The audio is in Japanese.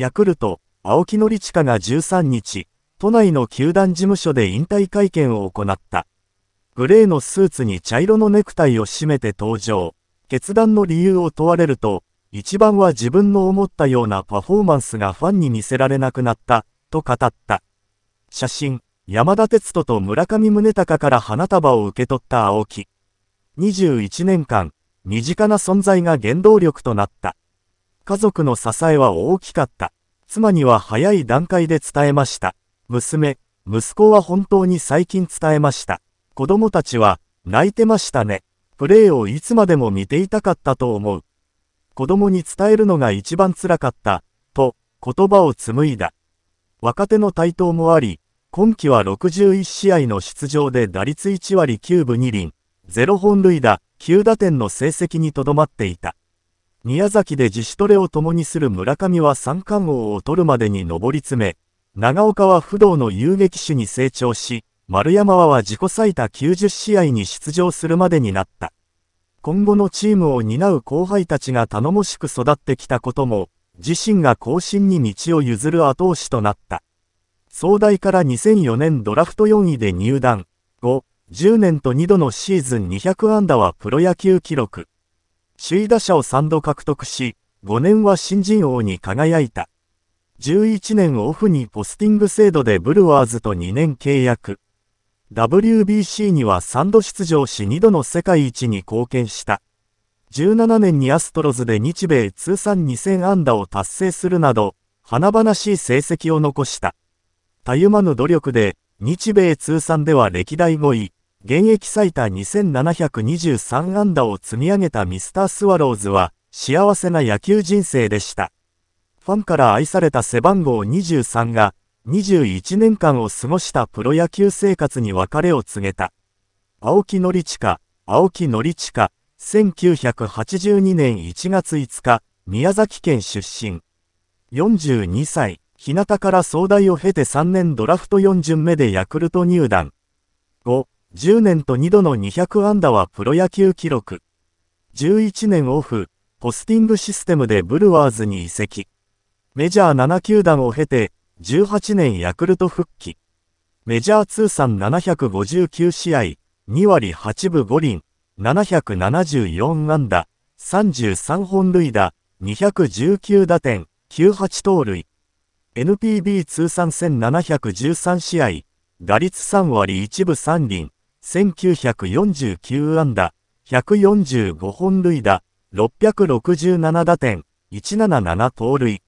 ヤクルト、青木宣親が13日、都内の球団事務所で引退会見を行った。グレーのスーツに茶色のネクタイを締めて登場。決断の理由を問われると、一番は自分の思ったようなパフォーマンスがファンに見せられなくなった、と語った。写真、山田哲人と村上宗隆から花束を受け取った青木。21年間、身近な存在が原動力となった。家族の支えは大きかった。妻には早い段階で伝えました。娘、息子は本当に最近伝えました。子供たちは、泣いてましたね。プレーをいつまでも見ていたかったと思う。子供に伝えるのが一番辛かった、と、言葉を紡いだ。若手の台頭もあり、今季は61試合の出場で打率1割9分2厘、0本塁打、9打点の成績にとどまっていた。宮崎で自主トレを共にする村上は三冠王を取るまでに上り詰め、長岡は不動の遊撃手に成長し、丸山は自己最多90試合に出場するまでになった。今後のチームを担う後輩たちが頼もしく育ってきたことも、自身が後進に道を譲る後押しとなった。総大から2004年ドラフト4位で入団、5、10年と2度のシーズン200安打はプロ野球記録。首位打者を3度獲得し、5年は新人王に輝いた。11年オフにポスティング制度でブルワーズと2年契約。WBC には3度出場し2度の世界一に貢献した。17年にアストロズで日米通算2000安打を達成するなど、華々しい成績を残した。たゆまぬ努力で、日米通算では歴代5位、現役最多2723安打を積み上げたミスタースワローズは、幸せな野球人生でした。ファンから愛された背番号23が、21年間を過ごしたプロ野球生活に別れを告げた。青木宣親、青木宣親、1982年1月5日、宮崎県出身。42歳、日向から総大を経て3年ドラフト4巡目でヤクルト入団。5、10年と2度の200安打はプロ野球記録。11年オフ、ポスティングシステムでブルワーズに移籍。メジャー7球団を経て、18年ヤクルト復帰。メジャー通算759試合、2割8分5厘、774安打、33本塁打、219打点、98盗塁。NPB 通算1713試合、打率3割1分3厘、1949安打、145本塁打、667打点、177盗塁。